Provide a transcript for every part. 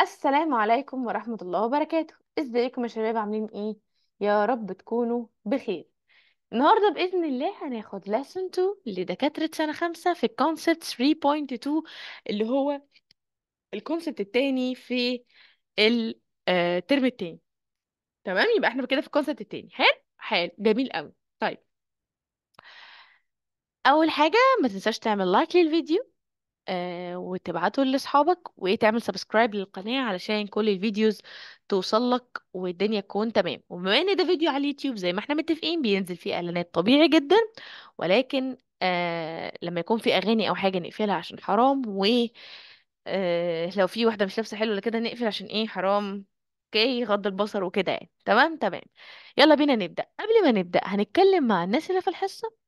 السلام عليكم ورحمة الله وبركاته ازيكم يا شباب عاملين ايه يا رب تكونوا بخير النهاردة بإذن الله هناخد lesson 2 لدكاترة سنة خمسة في concept 3.2 اللي هو الكونسبت التاني في الترم آه، التاني تمام يبقى احنا كده في الكونسبت التاني حلو حلو جميل قوي طيب أول حاجة ما تنساش تعمل لايك للفيديو آه، وتبعته لاصحابك وايه تعمل سبسكرايب للقناة علشان كل الفيديوز توصلك والدنيا تكون تمام وبما ان ده فيديو على اليوتيوب زي ما احنا متفقين بينزل فيه اعلانات طبيعي جدا ولكن آه لما يكون في اغاني او حاجة نقفلها عشان حرام و آه لو في واحدة مش لابسة حلو ولا كده نقفل عشان ايه حرام اوكي غض البصر وكده يعني تمام تمام يلا بينا نبدأ قبل ما نبدأ هنتكلم مع الناس اللي في الحصة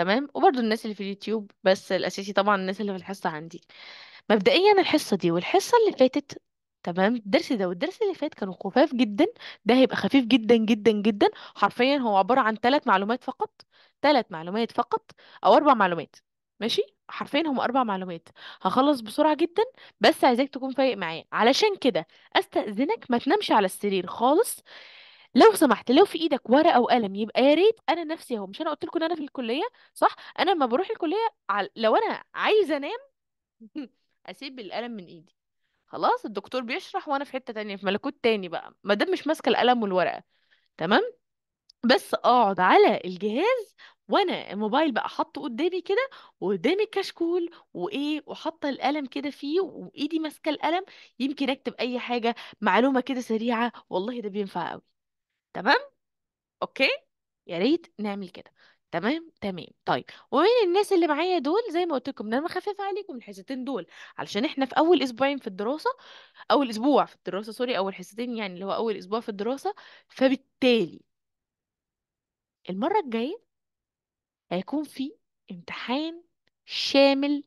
تمام وبرضو الناس اللي في اليوتيوب بس الأساسي طبعا الناس اللي في الحصة عندي مبدئيا الحصة دي والحصة اللي فاتت تمام الدرس ده والدرس اللي فات كانوا خفاف جدا ده هيبقى خفيف جدا جدا جدا حرفيا هو عبارة عن ثلاث معلومات فقط ثلاث معلومات فقط أو أربع معلومات ماشي حرفيا هم أربع معلومات هخلص بسرعة جدا بس عايزاك تكون فايق معايا علشان كده أستأذنك ما تنامش على السرير خالص لو سمحت لو في ايدك ورقه وقلم يبقى يا ريت انا نفسي اهو مش انا قلت لكم ان انا في الكليه صح انا لما بروح الكليه لو انا عايزه انام اسيب القلم من ايدي خلاص الدكتور بيشرح وانا في حته تانية في ملكوت تاني بقى ما دام مش ماسكه القلم والورقه تمام بس اقعد على الجهاز وانا الموبايل بقى حاطه قدامي كده وقدامي الكشكول وايه وحاطه القلم كده فيه وايدي ماسكه القلم يمكن اكتب اي حاجه معلومه كده سريعه والله ده بينفع قوي تمام اوكي يا ريت نعمل كده تمام تمام طيب ومين الناس اللي معايا دول زي ما قلت لكم ان انا مخففه عليكم الحصتين دول علشان احنا في اول اسبوعين في الدراسه اول اسبوع في الدراسه سوري اول حصتين يعني اللي هو اول اسبوع في الدراسه فبالتالي المره الجايه هيكون في امتحان شامل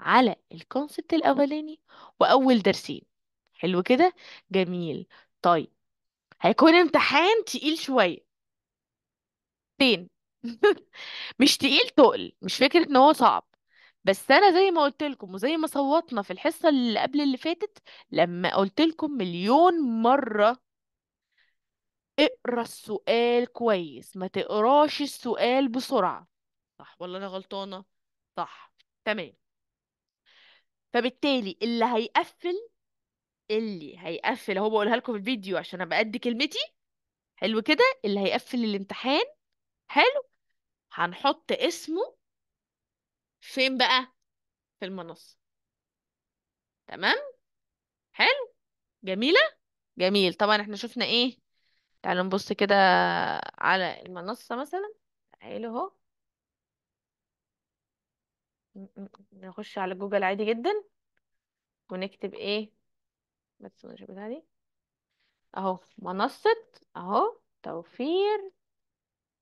على الكونسبت الاولاني واول درسين حلو كده جميل طيب هيكون امتحان تقيل شوية تين مش تقيل تقل مش فكرة ان هو صعب بس انا زي ما قلت لكم وزي ما صوتنا في الحصة اللي قبل اللي فاتت لما قلت لكم مليون مرة اقرا السؤال كويس ما تقراش السؤال بسرعة صح ولا انا غلطانة صح تمام فبالتالي اللي هيقفل اللي هيقفل اهو بقولها لكم في الفيديو عشان ابقى قد كلمتي حلو كده اللي هيقفل الامتحان حلو هنحط اسمه فين بقى في المنصة تمام حلو جميلة جميل طبعا احنا شفنا ايه تعالوا نبص كده على المنصة مثلا تعالوا اهو نخش على جوجل عادي جدا ونكتب ايه بس شبه دي اهو منصة اهو توفير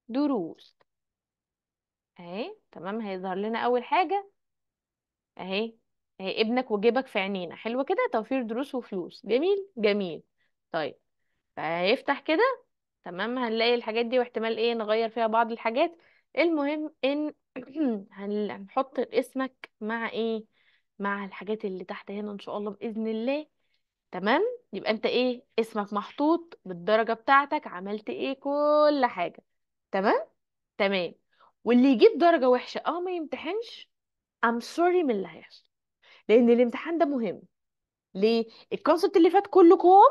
دروس اهي تمام هيظهر لنا اول حاجة اهي اهي ابنك وجيبك في عينينا حلو كده توفير دروس وفلوس جميل جميل طيب فهيفتح كده تمام هنلاقي الحاجات دي واحتمال ايه نغير فيها بعض الحاجات المهم ان هنحط اسمك مع ايه مع الحاجات اللي تحت هنا ان شاء الله باذن الله تمام يبقى انت ايه اسمك محطوط بالدرجة بتاعتك عملت ايه كل حاجة تمام تمام واللي يجيب درجة وحشة اه ما يمتحنش I'm sorry من اللي هيحصل لأن الامتحان ده مهم ليه الكونسبت اللي فات كله كوم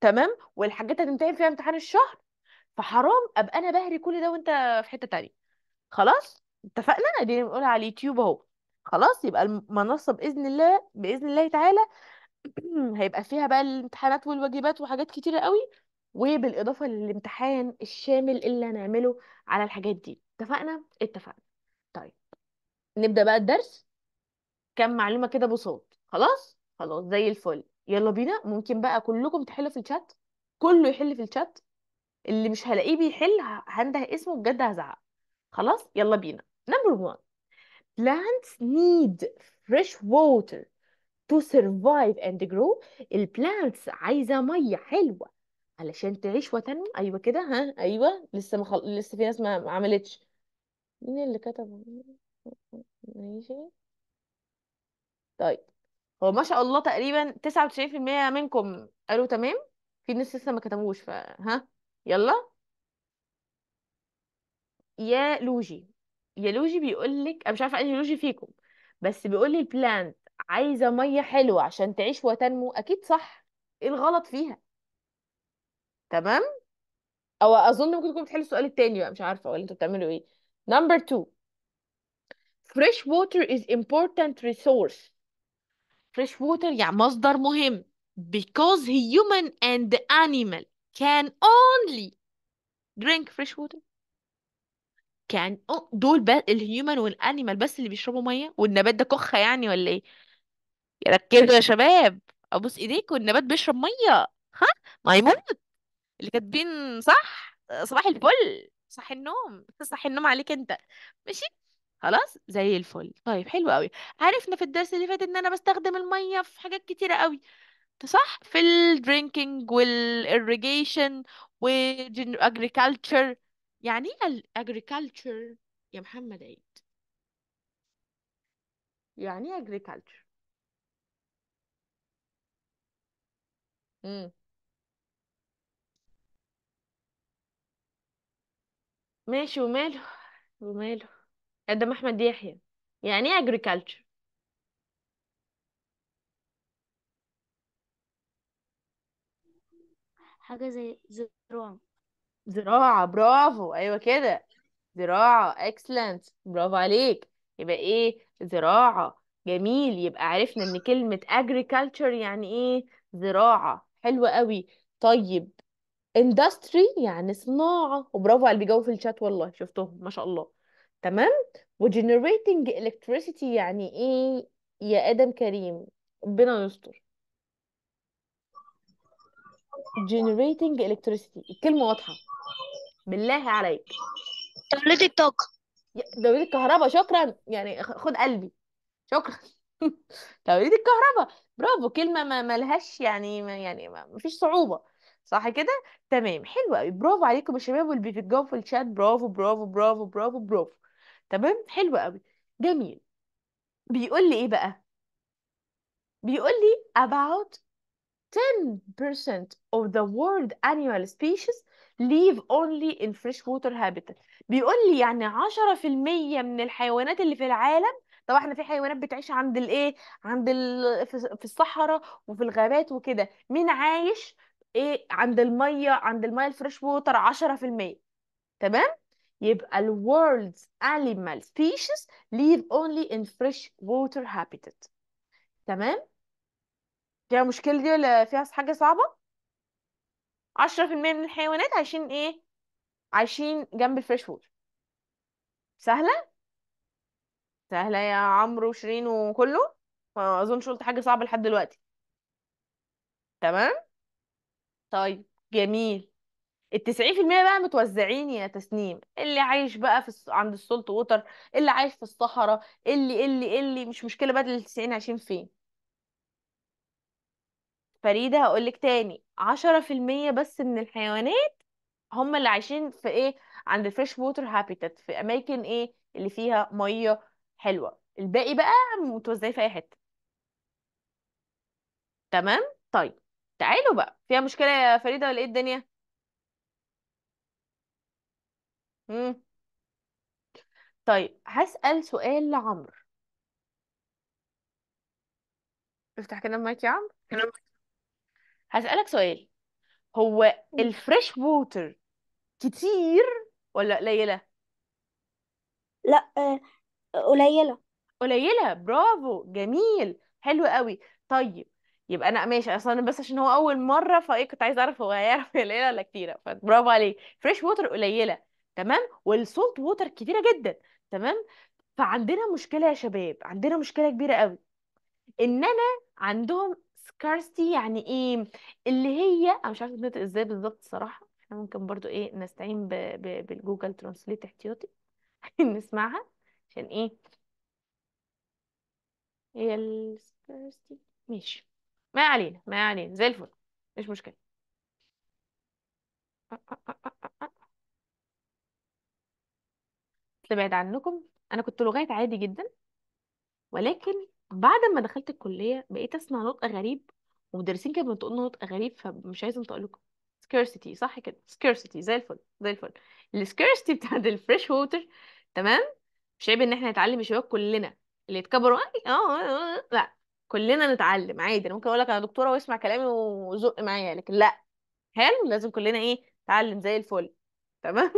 تمام والحاجات هتمتحن فيها امتحان الشهر فحرام ابقى انا بهري كل ده وانت في حتة تانية خلاص اتفقنا دي بنقولها على اليوتيوب اهو خلاص يبقى المنصة بإذن الله بإذن الله تعالى هيبقى فيها بقى الامتحانات والواجبات وحاجات كتيرة قوي وبالإضافة للامتحان الشامل اللي هنعمله على الحاجات دي اتفقنا؟ اتفقنا طيب نبدأ بقى الدرس كم معلومة كده بصوت خلاص؟ خلاص زي الفل يلا بينا ممكن بقى كلكم تحلوا في الشات كله يحل في الشات اللي مش هلاقيه بيحل هنده اسمه بجد هزعق خلاص يلا بينا نمبر 1 plants need fresh water to survive and grow البلانتس عايزه ميه حلوه علشان تعيش وتنمو ايوه كده ها ايوه لسه مخل... لسه في ناس ما عملتش مين اللي كتب ماشي طيب هو ما شاء الله تقريبا 99% منكم قالوا تمام في ناس لسه ما كتبوش فها يلا يا لوجي يا لوجي بيقول لك انا مش عارفه انهي لوجي فيكم بس بيقول لي البلانت عايزة مية حلوة عشان تعيش وتنمو أكيد صح إيه الغلط فيها تمام أو أظن ممكن تكون بتحل السؤال التاني بقى مش عارفة ولا أنتوا بتعملوا إيه number two fresh water is important resource fresh water يعني مصدر مهم because human and animal can only drink fresh water كان دول بس الهيومن والانيمال بس اللي بيشربوا ميه والنبات ده كخه يعني ولا ايه ركزوا يا شباب ابوس ايديكم النبات بيشرب ميه ها ما يموت اللي كاتبين صح صباح الفل صح النوم صح النوم عليك انت ماشي خلاص زي الفل طيب حلو قوي عرفنا في الدرس اللي فات ان انا بستخدم الميه في حاجات كتيره قوي صح في الدرينكينج والاريجيشن والاجريكالتشر يعني ايه الاجريكالتشر يا محمد عيد يعني ايه اجريكلتشر امم ماشي وماله وماله ادم احمد يحيى يعني ايه اجريكالتشر حاجة زي زراعة زراعة برافو ايوه كده زراعة اكسلنت برافو عليك يبقى ايه زراعة جميل يبقى عرفنا ان كلمة agriculture يعني ايه زراعة حلو قوي طيب اندستري يعني صناعة وبرافو على اللي بيجاوبوا في الشات والله شفتهم ما شاء الله تمام وجنريتنج electricity يعني ايه يا آدم كريم ربنا يستر generating electricity الكلمة واضحة بالله عليك توليد الطاقة توليد الكهرباء شكرا يعني خد قلبي شكرا توليد الكهرباء برافو كلمة ما ملهاش يعني ما يعني ما فيش صعوبة صح كده تمام حلو قوي برافو عليكم يا شباب واللي بيتجاوب في الشات برافو برافو برافو برافو برافو تمام حلو قوي جميل بيقول لي ايه بقى بيقول لي about 10% of the world annual species live only in freshwater habitat بيقول لي يعني 10% من الحيوانات اللي في العالم طب احنا في حيوانات بتعيش عند الايه عند ال... في الصحراء وفي الغابات وكده مين عايش ايه عند الميه عند الميه الفريش ووتر 10% تمام يبقى ال world's animal species live only in fresh water habitat تمام فيها مشكلة دي ولا فيها حاجة صعبة عشرة في المية من الحيوانات عايشين ايه عايشين جنب الفريش ووتر سهلة سهلة يا عمرو وشيرين وكله ما اظنش قلت حاجة صعبة لحد دلوقتي تمام طيب جميل التسعين في المية بقى متوزعين يا تسنيم اللي عايش بقى في عند السولت ووتر اللي عايش في الصحراء اللي اللي اللي مش مشكلة بدل التسعين عايشين فين فريدة هقولك تاني عشرة في المية بس من الحيوانات هم اللي عايشين في ايه عند الفريش ووتر هابيتات في اماكن ايه اللي فيها مية حلوه الباقي بقى متوزعيه في اي حته تمام طيب تعالوا بقى فيها مشكله يا فريده ولا ايه الدنيا مم. طيب هسأل سؤال لعمرو افتح كده المايك يا عمرو هسألك سؤال هو الفريش ووتر كتير ولا قليلة؟ لا آه، قليلة قليله برافو جميل حلو قوي طيب يبقى انا ماشي اصلا بس عشان هو اول مره فايه كنت عايزه اعرف هو هيعرف قليله ولا كتيره فبرافو عليه فريش ووتر قليله تمام والسولت ووتر كتيره جدا تمام فعندنا مشكله يا شباب عندنا مشكله كبيره قوي ان انا عندهم سكارستي يعني ايه اللي هي انا مش عارفه بنطق ازاي بالظبط الصراحه احنا ممكن برضو ايه نستعين بالجوجل ترانسليت احتياطي نسمعها عشان ايه هي السكارستي ماشي ما علينا ما علينا زي الفل مش مشكلة بعيد عنكم انا كنت لغات عادي جدا ولكن بعد ما دخلت الكلية بقيت اسمع نطق غريب ومدرسين كانوا بتقول نطق غريب فمش عايزة انطق لكم scarcity صح كده scarcity زي الفل زي الفل السكارسيتي بتاعت الفريش ووتر تمام مش عيب ان احنا نتعلم يا شباب كلنا اللي يتكبروا آه،, آه, آه لا كلنا نتعلم عادي انا ممكن اقول لك انا دكتوره واسمع كلامي وزق معايا لكن لا حلو لازم كلنا ايه نتعلم زي الفل تمام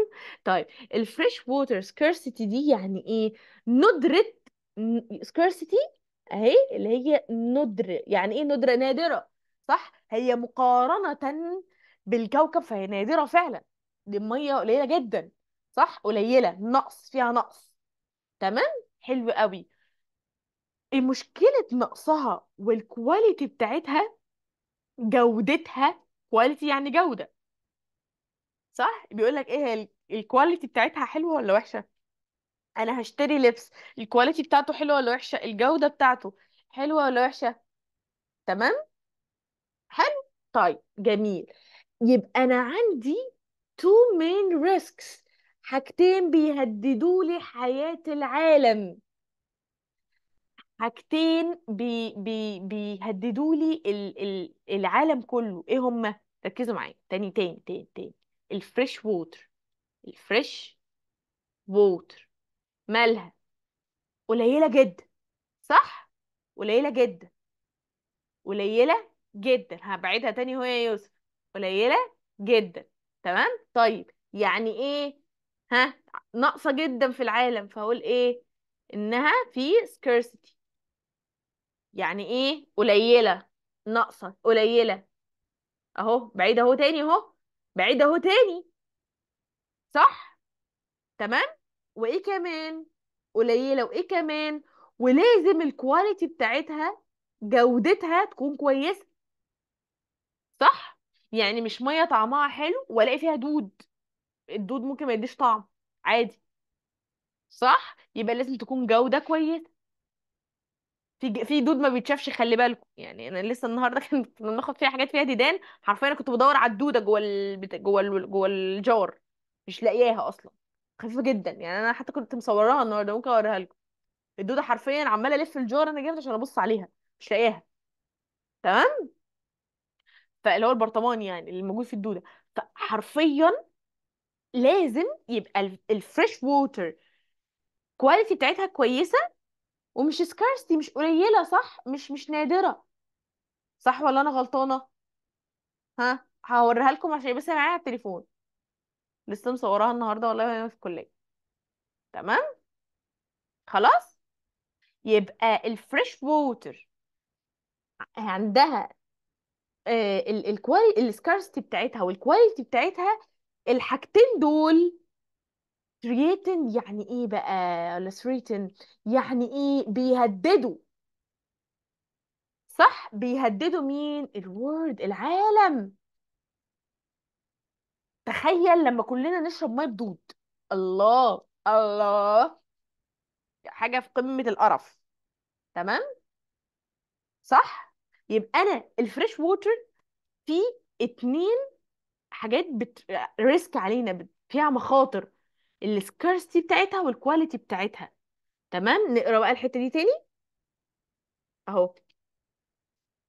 طيب الفريش ووتر سكارسيتي دي يعني ايه ندره سكارسيتي اهي اللي هي ندر يعني ايه ندره نادره صح هي مقارنه بالكوكب فهي نادره فعلا دي الميه قليله جدا صح قليله نقص فيها نقص تمام حلو قوي المشكلة نقصها والكواليتي بتاعتها جودتها كواليتي يعني جودة صح بيقول لك ايه الكواليتي بتاعتها حلوة ولا وحشة انا هشتري لبس الكواليتي بتاعته حلوة ولا وحشة الجودة بتاعته حلوة ولا وحشة تمام حلو طيب جميل يبقى انا عندي two main risks حاجتين بيهددوا لي حياة العالم حاجتين بي بي بيهددوا لي ال ال العالم كله ايه هما ركزوا معايا تاني تاني تاني تاني الفريش ووتر الفريش ووتر مالها قليلة جدا صح قليلة جدا قليلة جدا هبعدها تاني هو يا يوسف قليلة جدا تمام طيب يعني ايه ها ناقصة جدا في العالم فهقول ايه انها في scarcity يعني ايه قليلة ناقصة قليلة اهو بعيد اهو تاني اهو بعيد اهو تاني صح تمام وايه كمان قليلة وايه كمان ولازم الكواليتي بتاعتها جودتها تكون كويسة صح يعني مش مية طعمها حلو والاقي فيها دود الدود ممكن ما يديش طعم عادي صح يبقى لازم تكون جودة كويسة في ج- في دود ما بيتشافش خلي بالكم يعني انا لسه النهارده كنا بناخد فيها حاجات فيها ديدان حرفيا انا كنت بدور على الدوده جوه ال... جوه ال... جوه الجار مش لاقياها اصلا خفيفه جدا يعني انا حتى كنت مصوراها النهارده ممكن اوريها لكم الدوده حرفيا عماله الف الجار انا جامد عشان ابص عليها مش لاقياها تمام فاللي هو البرطمان يعني اللي موجود في الدوده فحرفيا لازم يبقى الفريش ووتر كواليتي بتاعتها كويسه ومش سكارستي مش قليله صح مش مش نادره صح ولا انا غلطانه ها هوريها لكم عشان بس معايا على التليفون لسه مصوراها النهارده والله وانا في الكليه تمام خلاص يبقى الفريش ووتر عندها الكواليتي آه، السكارستي بتاعتها والكواليتي بتاعتها الحاجتين دول threaten يعني ايه بقى ولا threaten يعني ايه بيهددوا صح بيهددوا مين الورد العالم تخيل لما كلنا نشرب ميه بدود الله الله حاجه في قمه القرف تمام صح يبقى انا الفريش ووتر فيه اتنين حاجات بت... ريسك علينا بت... فيها مخاطر السكارستي بتاعتها والكواليتي بتاعتها تمام نقرا بقى الحته دي تاني اهو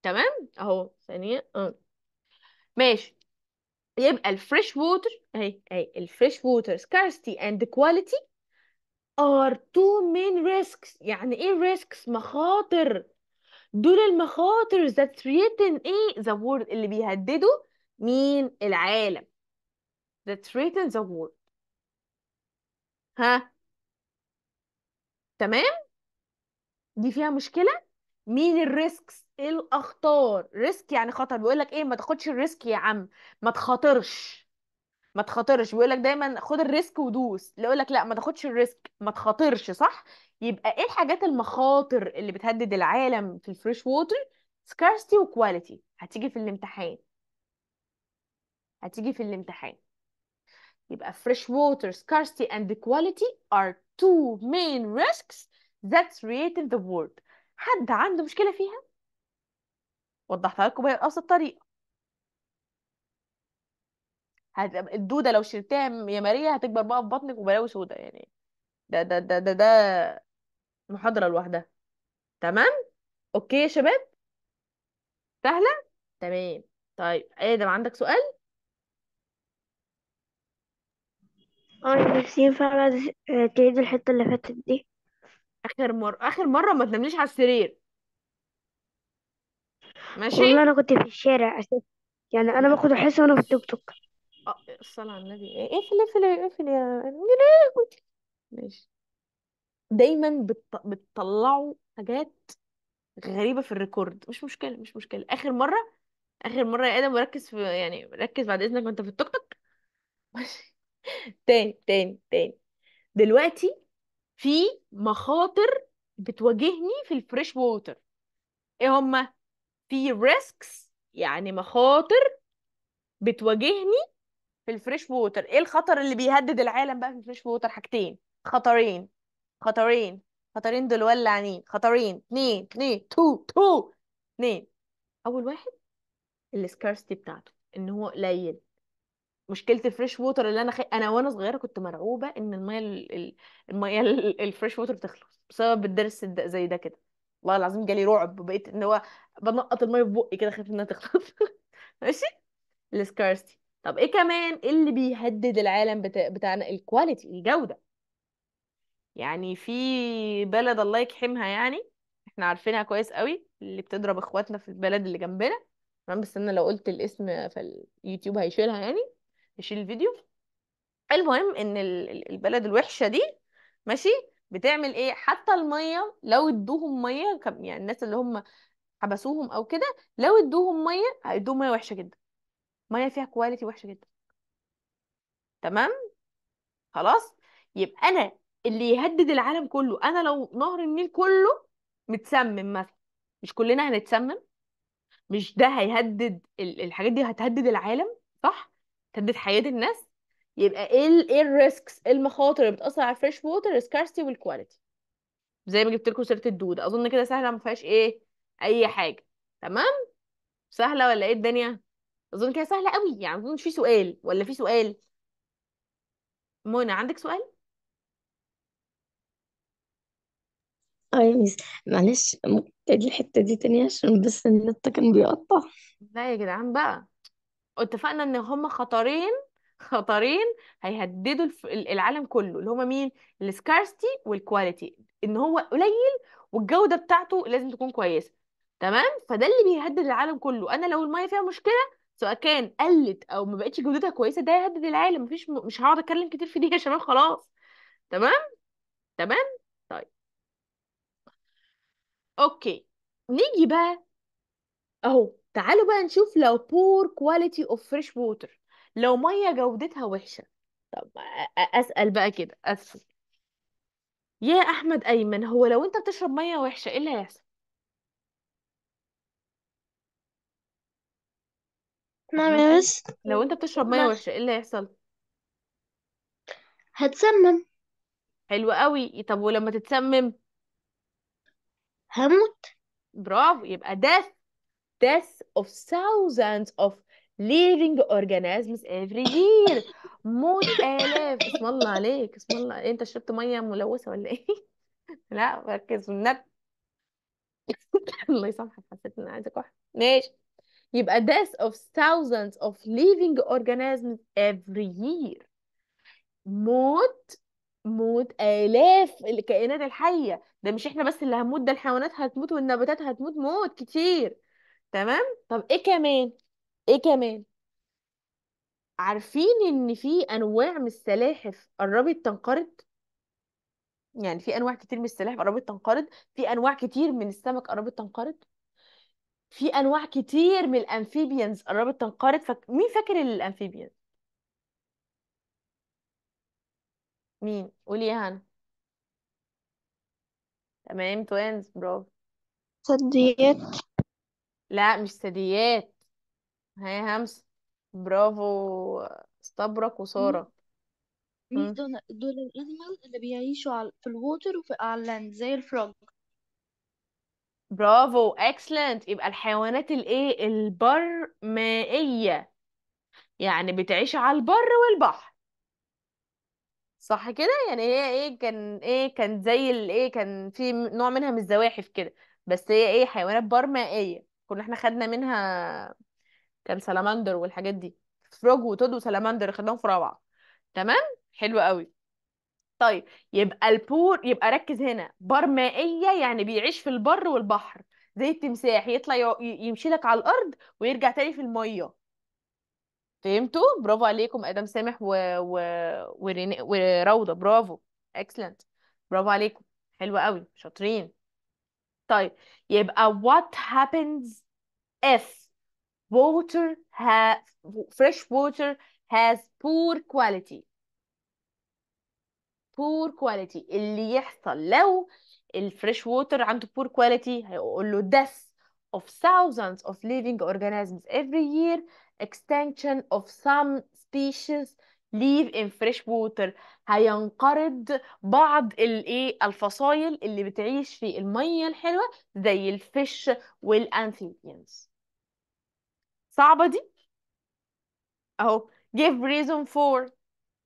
تمام اهو ثانيه اه ماشي يبقى الفريش ووتر اهي اهي الفريش ووتر سكارستي اند كواليتي ار تو مين ريسكس يعني ايه ريسكس مخاطر دول المخاطر ذات ريتن ايه the world اللي بيهددوا مين العالم that written the word ها تمام دي فيها مشكلة مين الريسكس إيه الاخطار ريسك يعني خطر بيقول لك ايه ما تاخدش الريسك يا عم ما تخاطرش ما تخاطرش بيقول لك دايما خد الريسك ودوس اللي يقول لك لا ما تاخدش الريسك ما تخاطرش صح يبقى ايه الحاجات المخاطر اللي بتهدد العالم في الفريش ووتر سكارستي وكواليتي هتيجي في الامتحان هتيجي في الامتحان يبقى fresh water scarcity and quality are two main risks that created the world حد عنده مشكلة فيها وضحتها لكم بقى بأبسط طريقة هت... الدودة لو شلتها يا ماريا هتكبر بقى في بطنك وبلاوي سودة يعني ده ده ده ده ده محاضرة لوحدها تمام اوكي يا شباب سهلة تمام طيب ادم عندك سؤال اه نفسي ينفع بعد- تعيد الحتة اللي فاتت دي اخر مره اخر مره ما تنامليش على السرير ماشي والله انا كنت في الشارع اساسا يعني انا باخد الحصة وانا في التوك توك اه الصلاه على النبي إيه- اقفل اقفل اقفل يا ماشي دايما بتط... بتطلعوا حاجات غريبه في الريكورد مش مشكله مش مشكله اخر مره اخر مره يا ادم ركز في يعني ركز بعد اذنك وانت في التوك توك تاني تاني تاني دلوقتي في مخاطر بتواجهني في الفريش ووتر ايه هما في ريسكس يعني مخاطر بتواجهني في الفريش ووتر ايه الخطر اللي بيهدد العالم بقى في الفريش ووتر حاجتين خطرين خطرين خطرين دول ولعنين خطرين اتنين اتنين تو تو اتنين اول واحد السكارستي بتاعته ان هو قليل مشكله الفريش ووتر اللي انا خي... انا وانا صغيره كنت مرعوبه ان الميه الميه الفريش ووتر تخلص بسبب الدرس زي ده كده والله العظيم جالي رعب بقيت ان هو بنقط الميه في بقي كده خايف انها تخلص ماشي السكارستي طب ايه كمان إيه اللي بيهدد العالم بتا... بتاعنا الكواليتي الجوده يعني في بلد الله يكحمها يعني احنا عارفينها كويس قوي اللي بتضرب اخواتنا في البلد اللي جنبنا تمام بس انا لو قلت الاسم فاليوتيوب هيشيلها يعني يشيل الفيديو المهم ان البلد الوحشه دي ماشي بتعمل ايه حتى الميه لو ادوهم ميه يعني الناس اللي هم حبسوهم او كده لو ادوهم ميه هيدوهم ميه وحشه جدا ميه فيها كواليتي وحشه جدا تمام خلاص يبقى انا اللي يهدد العالم كله انا لو نهر النيل كله متسمم مثلا مش كلنا هنتسمم مش ده هيهدد الحاجات دي هتهدد العالم صح تهدد حياه الناس يبقى ايه ايه الريسكس ايه المخاطر اللي بتاثر على الفريش ووتر سكارستي والكواليتي زي ما جبت لكم سيره الدود اظن كده سهله ما فيهاش ايه اي حاجه تمام سهله ولا ايه الدنيا اظن كده سهله قوي يعني اظن في سؤال ولا في سؤال منى عندك سؤال اي طيب، يا ميس معلش ممكن تدي الحتة دي تاني عشان بس النت كان بيقطع لا يا جدعان بقى اتفقنا ان هم خطرين خطرين هيهددوا العالم كله اللي هما مين السكارستي والكواليتي ان هو قليل والجوده بتاعته لازم تكون كويسه تمام فده اللي بيهدد العالم كله انا لو الميه فيها مشكله سواء كان قلت او ما بقتش جودتها كويسه ده هيهدد العالم مفيش م... مش هقعد اتكلم كتير في دي يا شباب خلاص تمام تمام طيب اوكي نيجي بقى اهو تعالوا بقى نشوف لو poor quality of fresh water لو مية جودتها وحشة طب أسأل بقى كده أسأل يا أحمد أيمن هو لو أنت بتشرب مية وحشة إيه اللي هيحصل؟ ما بس لو أنت بتشرب مية وحشة إيه اللي هيحصل؟ هتسمم حلو قوي طب ولما تتسمم هموت برافو يبقى death deaths of thousands of living organisms every year موت آلاف اسم الله عليك اسم الله إيه انت شربت مية ملوثة ولا ايه لا ركز في النت الله يسامحك حسيت ان عايزة واحد ماشي يبقى death of thousands of living organisms every year موت موت آلاف الكائنات الحية ده مش احنا بس اللي هنموت ده الحيوانات هتموت والنباتات هتموت موت كتير تمام طب ايه كمان ايه كمان عارفين ان في انواع من السلاحف قربت تنقرض يعني في انواع كتير من السلاحف قربت تنقرض في انواع كتير من السمك قربت تنقرض في انواع كتير من الامفيبيانز قربت تنقرض فك... مين فاكر الامفيبيانز مين قولي يا هنا تمام توينز برافو ثدييات لا مش ثدييات هي همسة برافو استبرك وسارة دول دول الانيمال اللي بيعيشوا على في الووتر وفي على اللاند زي الفروج برافو اكسلنت يبقى الحيوانات الايه البر مائية يعني بتعيش على البر والبحر صح كده يعني هي ايه كان ايه كان زي الايه كان في نوع منها من الزواحف كده بس هي ايه حيوانات بر مائية كنا احنا خدنا منها كان سلامندر والحاجات دي فروج وتود وسلامندر خدناهم في رابعه تمام حلو قوي طيب يبقى البور يبقى ركز هنا برمائيه مائيه يعني بيعيش في البر والبحر زي التمساح يطلع يمشي لك على الارض ويرجع تاني في الميه فهمتوا برافو عليكم ادم سامح و... و... وروضه برافو اكسلنت برافو عليكم حلوه قوي شاطرين طيب يبقى what happens if water ha fresh water has poor quality poor quality اللي يحصل لو الفريش ووتر عنده poor quality هيقول له death of thousands of living organisms every year extinction of some species leave in fresh water هينقرض بعض الايه الفصائل اللي بتعيش في الميه الحلوه زي الفيش والانثيوبيانز صعبه دي اهو give reason for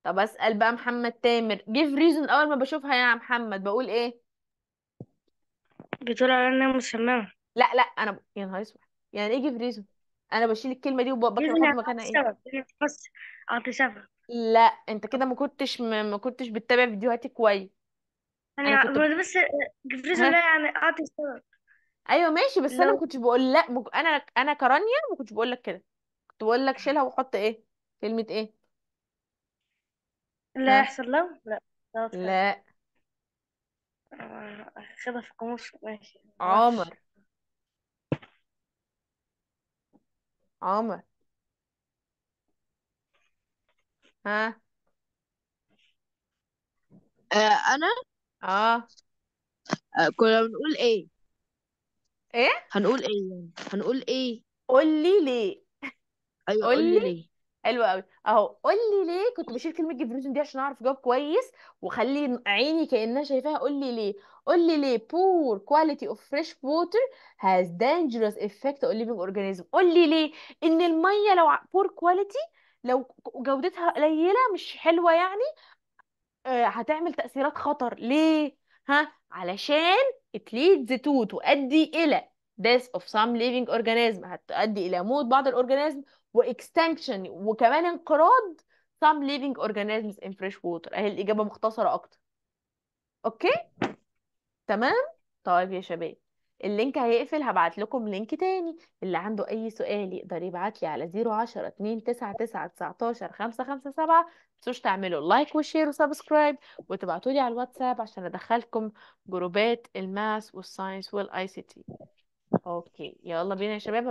طب اسال بقى محمد تامر give reason اول ما بشوفها يا محمد بقول ايه بتقول على انها مسممه لا لا انا ب... يا نهار اسود يعني ايه give reason انا بشيل الكلمه دي وبكره مكانها ايه يعني اعطي سبب لا انت كده ما كنتش ما كنتش بتتابع فيديوهاتي كويس يعني انا يعني كنت ب... بس جفريز لا يعني اعطي السبب ايوه ماشي بس انا ما لو كنتش بقول لا مك... انا انا كرانيا ما كنتش بقول لك كده كنت بقول لك شيلها وحط ايه كلمة ايه لا ها يحصل لو لا لا طيب لا آه، خدها في قاموس ماشي ما عمر عمر ها آه انا اه آه كنا بنقول ايه ايه هنقول ايه يعني هنقول ايه قول لي ليه ايوه قول لي ليه حلو قوي اهو قول لي ليه كنت بشيل كلمه جبروتين دي عشان اعرف اجاوب كويس وخلي عيني كانها شايفاها قول لي ليه قول لي ليه poor quality of fresh water has dangerous effect on living organism قول لي ليه ان الميه لو poor quality لو جودتها قليله مش حلوه يعني آه، هتعمل تاثيرات خطر ليه ها علشان it leads to تؤدي الى death of some living organism هتؤدي الى موت بعض الاورجانيزم واكستنكشن وكمان انقراض some living organisms in fresh water اهي الاجابه مختصره اكتر اوكي تمام طيب يا شباب اللينك هيقفل هبعت لكم لينك تاني اللي عنده اي سؤال يقدر يبعت لي على 010 299 19 557 ما تنسوش تعملوا لايك وشير وسبسكرايب وتبعتوا لي على الواتساب عشان ادخلكم جروبات الماس والساينس والاي سي تي اوكي يلا بينا يا شباب